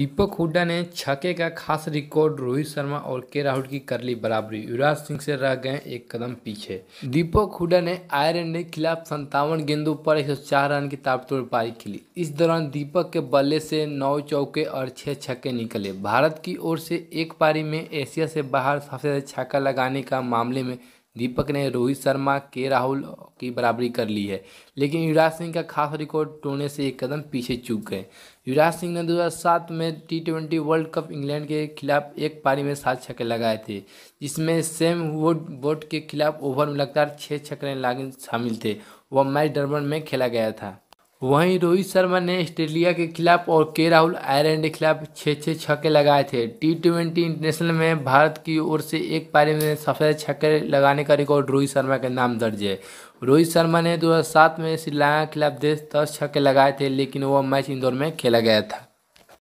दीपक हुड्डा ने छक्के का खास रिकॉर्ड रोहित शर्मा और के राहुल की कर ली बराबरी युवराज सिंह से रह गए एक कदम पीछे दीपक हुड्डा ने आयरलैंड के खिलाफ संतावन गेंदों पर 104 रन की ताबतोड़ पारी खेली इस दौरान दीपक के बल्ले से नौ चौके और छह छक्के निकले भारत की ओर से एक पारी में एशिया से बाहर सबसे ज्यादा छक्का लगाने का मामले में दीपक ने रोहित शर्मा के राहुल की बराबरी कर ली है लेकिन युवराज सिंह का खास रिकॉर्ड टूटने से एक कदम पीछे चूक गए युवराज सिंह ने 2007 में T twenty world cup England के खिलाफ एक पारी में सात छक्के लगाए थे जिसमें सेम वुड बोट के खिलाफ ओवर में लगातार छः छक्के लागू शामिल थे वह मैच डरबन में खेला गया था वहीं रोहित शर्मा ने ऑस्ट्रेलिया के खिलाफ और के राहुल आयरलैंड के खिलाफ छः छः छक्के लगाए थे टी ट्वेंटी इंटरनेशनल में भारत की ओर से एक पारी में सफेद छक्के लगाने का रिकॉर्ड रोहित शर्मा के नाम दर्ज है रोहित शर्मा ने 2007 में श्रीलंका के खिलाफ देश दस छक्के लगाए थे लेकिन वह मैच इंदौर में खेला गया था